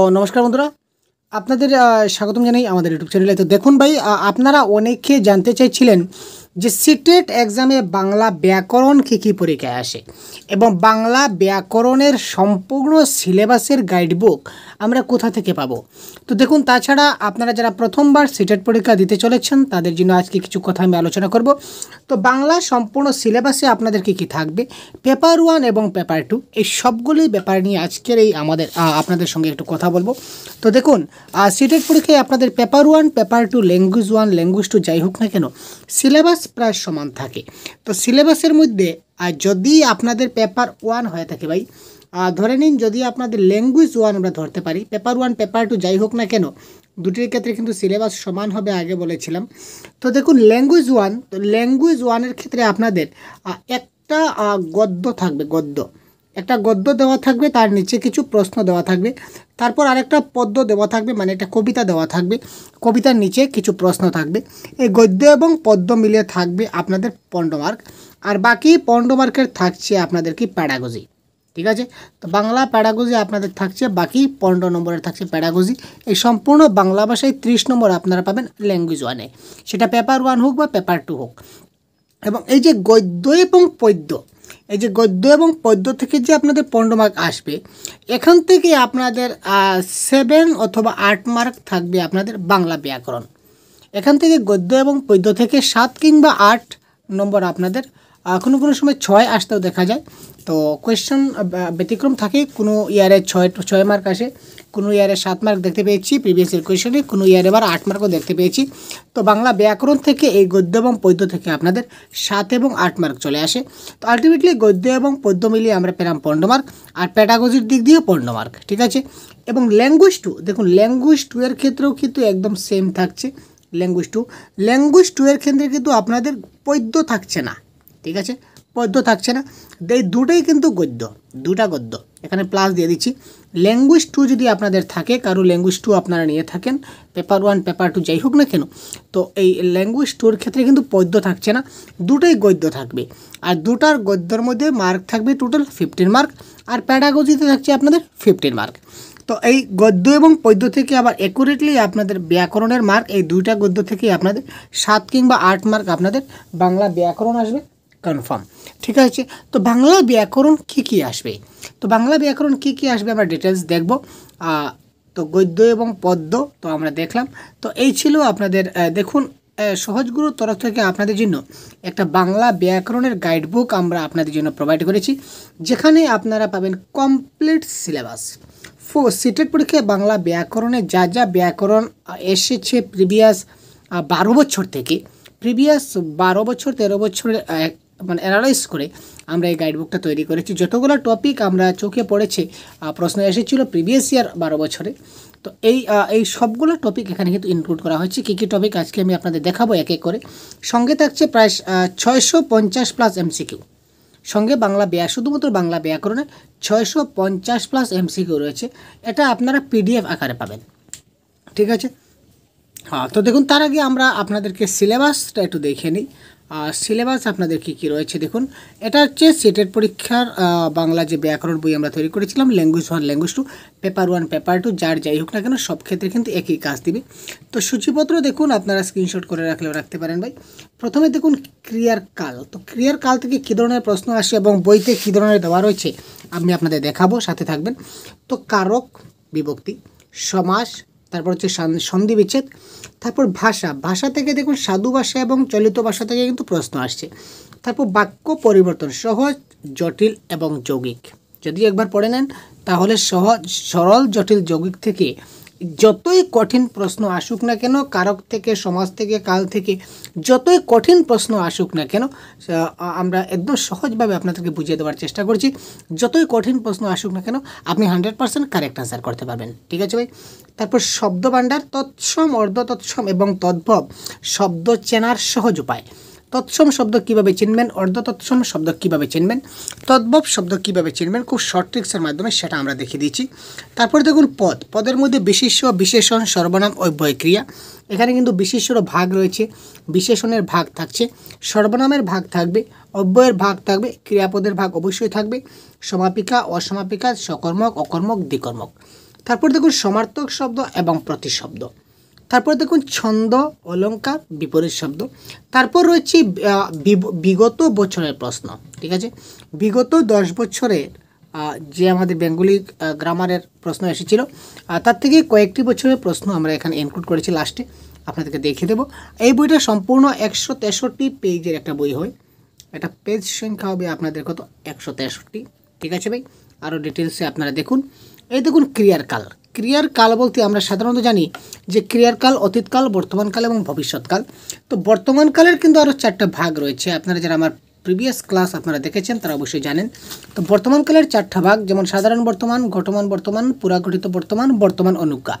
ও নমস্কার বন্ধুরা আপনাদের স্বাগতম জানাই আমাদের ইউটিউব চ্যানেলে তো দেখুন ভাই আপনারা অনেকে জানতে চাইছিলেন যে সিটেট এক্সামে বাংলা ব্যাকরণ কী কী পরীক্ষায় আসে এবং বাংলা ব্যাকরণের সম্পূর্ণ সিলেবাসের গাইডবুক আমরা কোথা থেকে পাবো তো দেখুন তাছাড়া আপনারা যারা প্রথমবার সিটেট পরীক্ষা দিতে চলেছেন তাদের জন্য আজকে কিছু কথা আমি আলোচনা করব তো বাংলা সম্পূর্ণ সিলেবাসে আপনাদের কী কী থাকবে পেপার ওয়ান এবং পেপার টু এই সবগুলি ব্যাপার নিয়ে আজকের এই আমাদের আপনাদের সঙ্গে একটু কথা বলবো তো দেখুন সিটেট পরীক্ষায় আপনাদের paper one paper two language one language two যাই হোক না কেন সিলেবাস প্রায় সমান থাকে তো সিলেবাসের মধ্যে আর যদি আপনাদের পেপার ওয়ান হয়ে থাকে ভাই ধরে নিন যদি আপনাদের ল্যাঙ্গুয়েজ ওয়ান আমরা ধরতে পারি পেপার ওয়ান পেপার টু যাই হোক না কেন দুটির ক্ষেত্রে কিন্তু সিলেবাস সমান হবে আগে বলেছিলাম তো দেখুন ল্যাঙ্গুয়েজ ওয়ান তো ল্যাঙ্গুয়েজ ওয়ানের ক্ষেত্রে আপনাদের একটা গদ্য থাকবে গদ্য একটা গদ্য দেওয়া থাকবে তার নিচে কিছু প্রশ্ন দেওয়া থাকবে তারপর আরেকটা পদ্য দেওয়া থাকবে মানে একটা কবিতা দেওয়া থাকবে কবিতার নিচে কিছু প্রশ্ন থাকবে এই গদ্য এবং পদ্য মিলিয়ে থাকবে আপনাদের পণ্ডমার্ক আর বাকি পণ্ডমার্কের থাকছে আপনাদের কি প্যাডাগজি ঠিক আছে তো বাংলা প্যাডাগজি আপনাদের থাকছে বাকি পনেরো নম্বরে থাকছে প্যাডাগজি এই সম্পূর্ণ বাংলা ভাষায় ত্রিশ নম্বর আপনারা পাবেন ল্যাঙ্গুয়েজ ওয়ানে সেটা পেপার ওয়ান হোক বা পেপার টু হোক এবং এই যে গদ্য এবং পদ্য এই যে গদ্য এবং পদ্য থেকে যে আপনাদের পনেরো মার্ক আসবে এখান থেকে আপনাদের সেভেন অথবা আট মার্ক থাকবে আপনাদের বাংলা ব্যাকরণ এখান থেকে গদ্য এবং পদ্য থেকে সাত কিংবা আট নম্বর আপনাদের কোনো কোনো সময় ছয় আসতেও দেখা যায় তো কোয়েশ্চেন ব্যতিক্রম থাকে কোনো ইয়ারে ছয় ছয় মার্ক আসে কোনো ইয়ারে সাত মার্ক দেখতে পেয়েছি ইয়ার কোয়েশনে কোনো ইয়ারে এবার আট মার্কও দেখতে পেয়েছি তো বাংলা ব্যাকরণ থেকে এই গদ্য এবং পদ্য থেকে আপনাদের সাত এবং আট মার্ক চলে আসে তো আলটিমেটলি গদ্য এবং পদ্য মিলিয়ে আমরা পেলাম পনেরো মার্ক আর প্যাটাগজির দিক দিয়ে পনেরো মার্ক ঠিক আছে এবং ল্যাঙ্গুয়েজ টু দেখুন ল্যাঙ্গুয়েজ টু এর ক্ষেত্রেও কিন্তু একদম সেম থাকছে ল্যাঙ্গুয়েজ টু ল্যাঙ্গুয়েজ টু এর ক্ষেত্রে কিন্তু আপনাদের পদ্য থাকছে না ঠিক আছে পদ্য থাকছে না এই দুটোই কিন্তু গদ্য দুটা গদ্য এখানে প্লাস দিয়ে দিচ্ছি ল্যাঙ্গুয়েজ টু যদি আপনাদের থাকে কারো ল্যাঙ্গুয়েজ টু আপনারা নিয়ে থাকেন পেপার ওয়ান পেপার টু যাই হোক না কেন তো এই ল্যাঙ্গুয়েজ টুর ক্ষেত্রে কিন্তু পদ্য থাকছে না দুটোই গদ্য থাকবে আর দুটার গদ্যর মধ্যে মার্ক থাকবে টোটাল ফিফটিন মার্ক আর প্যাডাগজিতে থাকছে আপনাদের ফিফটিন মার্ক তো এই গদ্য এবং পদ্য থেকে আবার অ্যাকুরেটলি আপনাদের ব্যাকরণের মার্ক এই দুইটা গদ্য থেকে আপনাদের সাত কিংবা আট মার্ক আপনাদের বাংলা ব্যাকরণ আসবে কনফার্ম ঠিক আছে তো বাংলা ব্যাকরণ কী কী আসবে তো বাংলা ব্যাকরণ কী কী আসবে আমরা ডিটেলস দেখব তো গদ্য এবং পদ্য তো আমরা দেখলাম তো এই ছিল আপনাদের দেখুন সহজগুরুর তরফ থেকে আপনাদের জন্য একটা বাংলা ব্যাকরণের গাইড বুক আমরা আপনাদের জন্য প্রোভাইড করেছি যেখানে আপনারা পাবেন কমপ্লিট সিলেবাস ফো সিটের পরীক্ষায় বাংলা ব্যাকরণে যা যা ব্যাকরণ এসেছে প্রিভিয়াস বারো বছর থেকে প্রিভিয়াস বারো বছর তেরো বছরের মানে অ্যানালাইজ করে আমরা এই গাইডবুকটা তৈরি করেছি যতগুলো টপিক আমরা চোখে পড়েছে প্রশ্ন এসেছিলো প্রিভিয়াস ইয়ার বারো বছরে তো এই এই সবগুলো টপিক এখানে কিন্তু ইনক্লুড করা হয়েছে কী কী টপিক আজকে আমি আপনাদের দেখাবো এক এক করে সঙ্গে থাকছে প্রায় ছয়শো পঞ্চাশ প্লাস এমসিকিউ সঙ্গে বাংলা ব্যায় শুধুমাত্র বাংলা ব্যাকরণে ছয়শো পঞ্চাশ প্লাস এমসিকিউ রয়েছে এটা আপনারা পিডিএফ আকারে পাবেন ঠিক আছে হ্যাঁ তো দেখুন তার আগে আমরা আপনাদেরকে সিলেবাসটা একটু দেখে নিই সিলেবাস আপনাদের কী কী রয়েছে দেখুন এটা হচ্ছে সেটের পরীক্ষার বাংলা যে ব্যাকরণ বই আমরা তৈরি করেছিলাম language one language two paper one paper two যার যাই হোক না কেন সব ক্ষেত্রে কিন্তু একই কাজ দিবে তো সূচিপত্র দেখুন আপনারা স্ক্রিনশট করে রাখলেও রাখতে পারেন ভাই প্রথমে দেখুন ক্রিয়ার কাল তো ক্রিয়ার কাল থেকে কী ধরনের প্রশ্ন আসে এবং বইতে কী ধরনের দেওয়া রয়েছে আমি আপনাদের দেখাবো সাথে থাকবেন তো কারক বিভক্তি সমাস তারপর হচ্ছে সন্ধি বিচ্ছেদ তারপর ভাষা ভাষা থেকে দেখুন সাধু ভাষা এবং চলিত ভাষা থেকে কিন্তু প্রশ্ন আসছে তারপর বাক্য পরিবর্তন সহজ জটিল এবং যৌগিক যদি একবার পড়ে নেন তাহলে সহজ সরল জটিল যৌগিক থেকে যতই কঠিন প্রশ্ন আসুক না কেন কারক থেকে সমাজ থেকে কাল থেকে যতই কঠিন প্রশ্ন আসুক না কেন আমরা একদম সহজভাবে আপনাদেরকে বুঝিয়ে দেওয়ার চেষ্টা করছি যতই কঠিন প্রশ্ন আসুক না কেন আপনি হান্ড্রেড পার্সেন্ট কারেক্ট আনসার করতে পারবেন ঠিক আছে ভাই তারপর শব্দ ভাণ্ডার তৎসম অর্ধ তৎসম এবং তদ্ভব শব্দ চেনার সহজ উপায় তৎসম শব্দ কিভাবে চিনবেন অর্ধ তৎসম শব্দ কিভাবে চিনবেন তদ্ভব শব্দ কিভাবে চিনবেন খুব শর্ট ট্রিক্সের মাধ্যমে সেটা আমরা দেখিয়ে দিচ্ছি তারপরে দেখুন পদ পদের মধ্যে বিশেষ বিশেষণ সর্বনাম অব্যয় ক্রিয়া এখানে কিন্তু বিশেষর ভাগ রয়েছে বিশেষণের ভাগ থাকছে সর্বনামের ভাগ থাকবে অব্যয়ের ভাগ থাকবে ক্রিয়াপদের ভাগ অবশ্যই থাকবে সমাপিকা অসমাপিকা সকর্মক অকর্মক দ্বিকর্মক তারপর দেখুন সমার্থক শব্দ এবং প্রতিশব্দ তারপরে দেখুন ছন্দ অলঙ্কার বিপরীত শব্দ তারপর রয়েছে বিগত বছরের প্রশ্ন ঠিক আছে বিগত দশ বছরের যে আমাদের বেঙ্গলি গ্রামারের প্রশ্ন এসেছিল তার থেকে কয়েকটি বছরের প্রশ্ন আমরা এখানে ইনক্লুড করেছি লাস্টে আপনাদেরকে দেখিয়ে দেবো এই বইটা সম্পূর্ণ একশো তেষট্টি পেজের একটা বই হয় এটা পেজ সংখ্যা হবে আপনাদের কত একশো তেষট্টি ঠিক আছে ভাই আরও ডিটেলসে আপনারা দেখুন এই দেখুন ক্রিয়ার কাল ক্রিয়ার কাল বলতে আমরা সাধারণত জানি যে ক্রিয়ার কাল অতীতকাল বর্তমানকাল এবং ভবিষ্যৎকাল তো বর্তমানকালের কিন্তু আরও চারটা ভাগ রয়েছে আপনারা যারা আমার প্রিভিয়াস ক্লাস আপনারা দেখেছেন তারা অবশ্যই জানেন তো বর্তমানকালের চারটা ভাগ যেমন সাধারণ বর্তমান ঘটমান বর্তমান পুরাগঠিত বর্তমান বর্তমান অনুজ্ঞা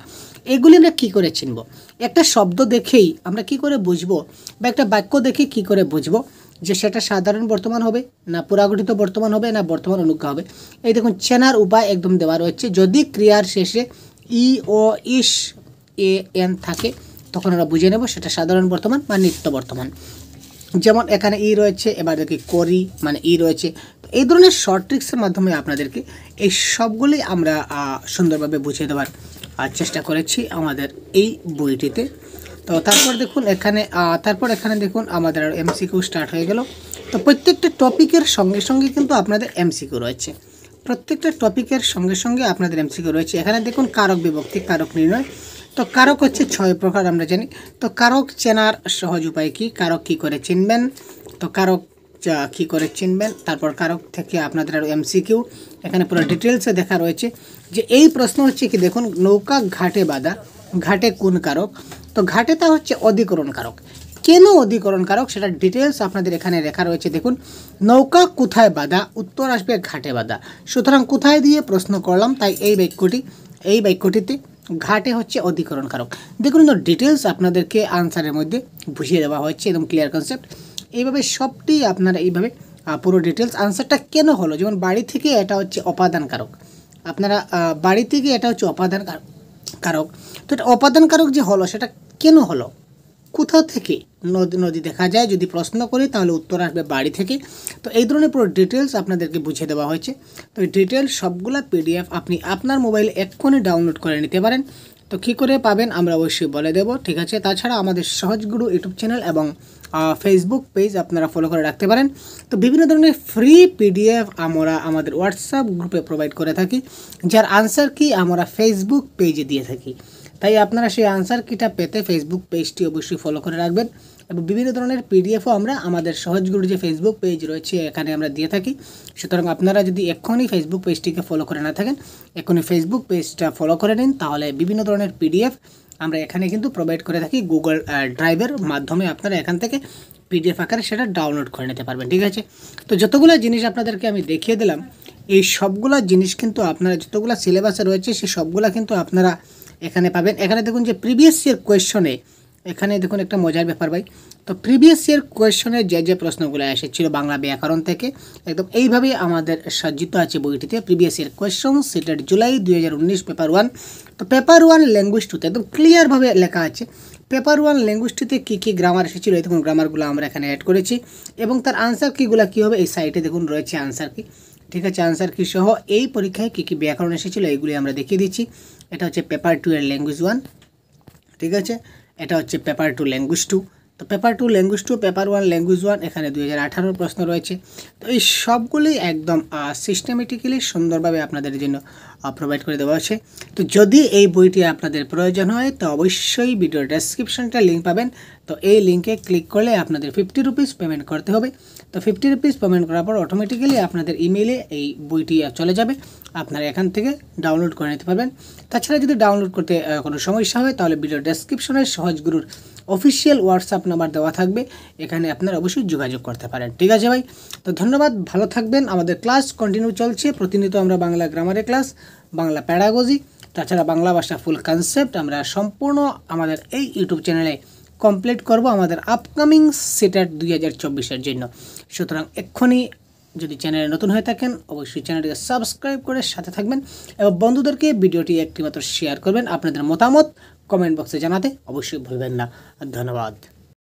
এগুলি আমরা কী করে চিনব একটা শব্দ দেখেই আমরা কি করে বুঝবো বা একটা বাক্য দেখে কি করে বুঝবো যে সেটা সাধারণ বর্তমান হবে না পুরাগঠিত বর্তমান হবে না বর্তমান অনুজ্ঞা হবে এই দেখুন চেনার উপায় একদম দেওয়া রয়েছে যদি ক্রিয়ার শেষে ই ও ইস এ এন থাকে তখন আমরা বুঝে নেব সেটা সাধারণ বর্তমান বা নিত্য বর্তমান যেমন এখানে ই রয়েছে এবার দেখি করি মানে ই রয়েছে এই ধরনের শর্ট ট্রিক্সের মাধ্যমে আপনাদেরকে এই সবগুলি আমরা সুন্দরভাবে বুঝিয়ে দেওয়ার চেষ্টা করেছি আমাদের এই বইটিতে তো তারপর দেখুন এখানে তারপর এখানে দেখুন আমাদের আর এমসিকিউ স্টার্ট হয়ে গেল তো প্রত্যেকটা টপিকের সঙ্গে সঙ্গে কিন্তু আপনাদের এমসিকিউ রয়েছে প্রত্যেকটা টপিকের সঙ্গে সঙ্গে আপনাদের এমসিকিউ রয়েছে এখানে দেখুন কারক বিভক্তি কারক নির্ণয় তো কারক হচ্ছে ছয় প্রকার আমরা জানি তো কারক চেনার সহজ উপায় কি কারক কি করে চিনবেন তো কারক কি করে চিনবেন তারপর কারক থেকে আপনাদের আরও এমসিকিউ এখানে পুরো ডিটেলসে দেখা রয়েছে যে এই প্রশ্ন হচ্ছে কি দেখুন নৌকা ঘাটে বাঁধা ঘাটে কোন কারক তো ঘাটেতা হচ্ছে অধিকরণকারক কেন অধিকরণকারক সেটা ডিটেলস আপনাদের এখানে লেখা রয়েছে দেখুন নৌকা কোথায় বাধা উত্তর আসবে ঘাটে বাধা সুতরাং কোথায় দিয়ে প্রশ্ন করলাম তাই এই বাক্যটি এই বাক্যটিতে ঘাটে হচ্ছে অধিকরণকারক দেখুন দেখুন ডিটেলস আপনাদেরকে আনসারের মধ্যে বুঝিয়ে দেওয়া হয়েছে একদম ক্লিয়ার কনসেপ্ট এইভাবে সবটি আপনারা এইভাবে পুরো ডিটেলস আনসারটা কেন হলো যেমন বাড়ি থেকে এটা হচ্ছে অপাদানকারক আপনারা বাড়ি থেকে এটা হচ্ছে অপাদানকারক কারক তো এটা অপাদান কারক যে হলো সেটা কেন হলো কোথাও থেকে নদী নদী দেখা যায় যদি প্রশ্ন করি তাহলে উত্তর আসবে বাড়ি থেকে তো এই ধরনের পুরো ডিটেলস আপনাদেরকে বুঝিয়ে দেওয়া হয়েছে তো এই ডিটেলস সবগুলা পিডিএফ আপনি আপনার মোবাইল এক্ষণে ডাউনলোড করে নিতে পারেন তো কী করে পাবেন আমরা অবশ্যই বলে দেব ঠিক আছে তাছাড়া আমাদের সহজগুরু ইউটিউব চ্যানেল এবং ফেসবুক পেজ আপনারা ফলো করে রাখতে পারেন তো বিভিন্ন ধরনের ফ্রি পিডিএফ আমরা আমাদের হোয়াটসঅ্যাপ গ্রুপে প্রোভাইড করে থাকি যার আনসার কি আমরা ফেসবুক পেজে দিয়ে থাকি তাই আপনারা সেই আনসার কিটা পেতে ফেসবুক পেজটি অবশ্যই ফলো করে রাখবেন এবং বিভিন্ন ধরনের পিডিএফও আমরা আমাদের সহজগুরু যে ফেসবুক পেজ রয়েছে এখানে আমরা দিয়ে থাকি সুতরাং আপনারা যদি এক্ষুনি ফেসবুক পেজটিকে ফলো করে না থাকেন এক্ষুনি ফেসবুক পেজটা ফলো করে নিন তাহলে বিভিন্ন ধরনের পিডিএফ আমরা এখানে কিন্তু প্রোভাইড করে থাকি গুগল ড্রাইভের মাধ্যমে আপনারা এখান থেকে পিডিএফ আকারে সেটা ডাউনলোড করে নিতে পারবেন ঠিক আছে তো যতগুলো জিনিস আপনাদেরকে আমি দেখিয়ে দিলাম এই সবগুলো জিনিস কিন্তু আপনারা যতগুলো সিলেবাসে রয়েছে সেই সবগুলো কিন্তু আপনারা এখানে পাবেন এখানে দেখুন যে প্রিভিয়াস ইয়ার কোয়েশনে এখানে দেখুন একটা মজার ব্যাপার ভাই তো প্রিভিয়াস ইয়ার কোয়েশনে যে যে প্রশ্নগুলো এসেছিল বাংলা ব্যাকরণ থেকে একদম এইভাবেই আমাদের সজ্জিত আছে বইটিতে previous year question CTET July দুই পেপার ওয়ান তো পেপার ওয়ান ল্যাঙ্গুয়েজ টুতে একদম ক্লিয়ারভাবে লেখা আছে পেপার ওয়ান ল্যাঙ্গুয়েজটিতে কী কী গ্রামার এসেছিলো এই দেখুন গ্রামারগুলো আমরা এখানে অ্যাড করেছি এবং তার আনসার কীগুলো কী হবে এই সাইটে দেখুন রয়েছে আনসার কী ঠিক আছে আনসার কী সহ এই পরীক্ষায় কী কী ব্যাকরণ এসেছিলো এইগুলি আমরা দেখিয়ে দিচ্ছি এটা হচ্ছে পেপার টু এর ল্যাঙ্গুয়েজ ওয়ান ঠিক আছে এটা হচ্ছে পেপার টু ল্যাঙ্গুয়েজ টু তো paper two language two paper one language one এখানে দুই হাজার প্রশ্ন রয়েছে তো এই সবগুলি একদম সিস্টেমেটিক্যালি সুন্দরভাবে আপনাদের জন্য প্রোভাইড করে দেওয়া হয়েছে তো যদি এই বইটি আপনাদের প্রয়োজন হয় তো অবশ্যই ভিডিও ডেসক্রিপশানটা লিঙ্ক পাবেন তো এই লিঙ্কে ক্লিক করলে আপনাদের ফিফটি রুপিস পেমেন্ট করতে হবে তো ফিফটি রুপিস পেমেন্ট করার পর অটোমেটিক্যালি আপনাদের ইমেলে এই বইটি চলে যাবে আপনারা এখান থেকে ডাউনলোড করে নিতে পারবেন তাছাড়া যদি ডাউনলোড করতে কোনো সমস্যা হয় তাহলে ভিডিও ডেসক্রিপশনে সহজগুরুর অফিসিয়াল হোয়াটসঅ্যাপ নাম্বার দেওয়া থাকবে এখানে আপনারা অবশ্যই যোগাযোগ করতে পারেন ঠিক আছে ভাই তো ধন্যবাদ ভালো থাকবেন আমাদের ক্লাস কন্টিনিউ চলছে প্রতিনিয়ত আমরা বাংলা গ্রামারের ক্লাস বাংলা প্যারাগজি তাছাড়া বাংলা ভাষা ফুল কনসেপ্ট আমরা সম্পূর্ণ আমাদের এই ইউটিউব চ্যানেলে কমপ্লিট করব আমাদের আপকামিং সেটার দুই হাজার চব্বিশের জন্য সুতরাং এক্ষুনি যদি চ্যানেলে নতুন হয়ে থাকেন অবশ্যই চ্যানেলটিকে সাবস্ক্রাইব করে সাথে থাকবেন এবং বন্ধুদেরকে ভিডিওটি একটিমাত্র শেয়ার করবেন আপনাদের মতামত কমেন্ট বক্সে জানাতে অবশ্যই ভুলবেন না ধন্যবাদ